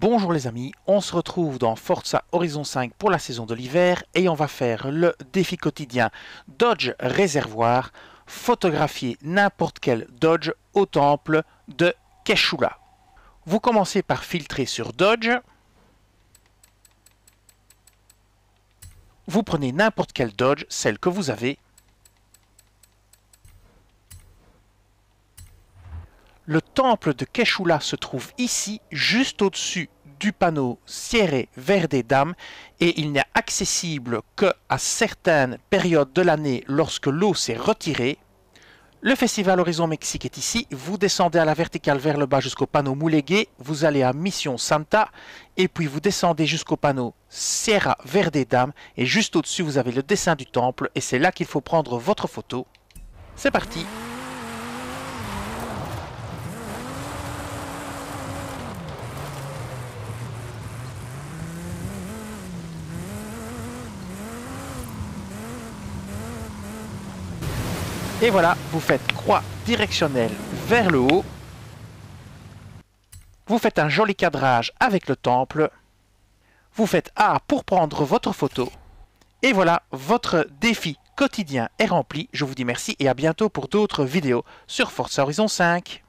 Bonjour les amis, on se retrouve dans Forza Horizon 5 pour la saison de l'hiver et on va faire le défi quotidien Dodge Réservoir, photographier n'importe quel Dodge au temple de Keshula. Vous commencez par filtrer sur Dodge, vous prenez n'importe quelle Dodge, celle que vous avez, Le temple de Keshula se trouve ici, juste au-dessus du panneau Sierra Verde Dame, et il n'est accessible que à certaines périodes de l'année lorsque l'eau s'est retirée. Le festival Horizon Mexique est ici, vous descendez à la verticale vers le bas jusqu'au panneau Moulégué, vous allez à Mission Santa, et puis vous descendez jusqu'au panneau Sierra Verde Dame. et juste au-dessus vous avez le dessin du temple, et c'est là qu'il faut prendre votre photo. C'est parti Et voilà, vous faites croix directionnelle vers le haut. Vous faites un joli cadrage avec le temple. Vous faites A pour prendre votre photo. Et voilà, votre défi quotidien est rempli. Je vous dis merci et à bientôt pour d'autres vidéos sur Forza Horizon 5.